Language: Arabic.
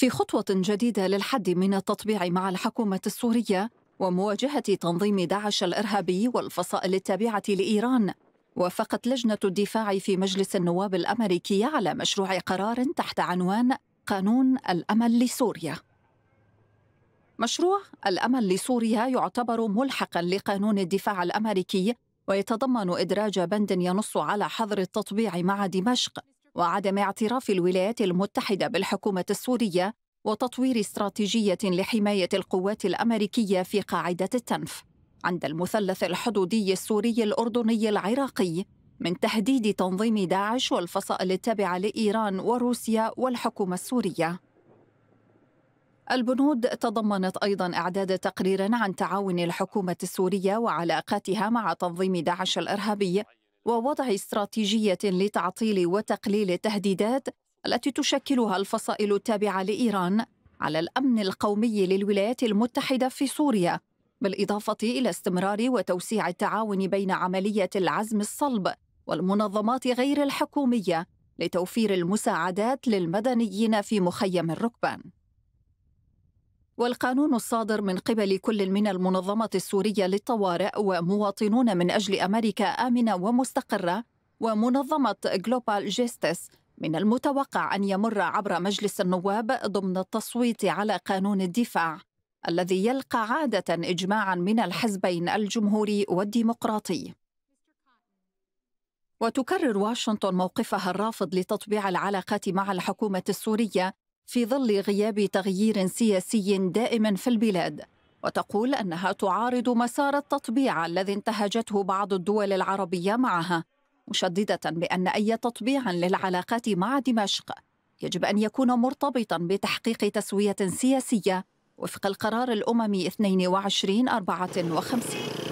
في خطوة جديدة للحد من التطبيع مع الحكومة السورية ومواجهة تنظيم داعش الإرهابي والفصائل التابعة لإيران وافقت لجنة الدفاع في مجلس النواب الأمريكي على مشروع قرار تحت عنوان قانون الأمل لسوريا مشروع الأمل لسوريا يعتبر ملحقا لقانون الدفاع الأمريكي ويتضمن إدراج بند ينص على حظر التطبيع مع دمشق وعدم اعتراف الولايات المتحدة بالحكومة السورية وتطوير استراتيجية لحماية القوات الأمريكية في قاعدة التنف عند المثلث الحدودي السوري الأردني العراقي من تهديد تنظيم داعش والفصائل التابعة لإيران وروسيا والحكومة السورية البنود تضمنت ايضا اعداد تقرير عن تعاون الحكومه السوريه وعلاقاتها مع تنظيم داعش الارهابي ووضع استراتيجيه لتعطيل وتقليل التهديدات التي تشكلها الفصائل التابعه لايران على الامن القومي للولايات المتحده في سوريا بالاضافه الى استمرار وتوسيع التعاون بين عمليه العزم الصلب والمنظمات غير الحكوميه لتوفير المساعدات للمدنيين في مخيم الركبان والقانون الصادر من قبل كل من المنظمة السورية للطوارئ ومواطنون من أجل أمريكا آمنة ومستقرة ومنظمة جلوبال جيستس من المتوقع أن يمر عبر مجلس النواب ضمن التصويت على قانون الدفاع الذي يلقى عادة إجماعا من الحزبين الجمهوري والديمقراطي وتكرر واشنطن موقفها الرافض لتطبيع العلاقات مع الحكومة السورية في ظل غياب تغيير سياسي دائم في البلاد وتقول انها تعارض مسار التطبيع الذي انتهجته بعض الدول العربيه معها مشدده بان اي تطبيع للعلاقات مع دمشق يجب ان يكون مرتبطا بتحقيق تسويه سياسيه وفق القرار الاممي 2254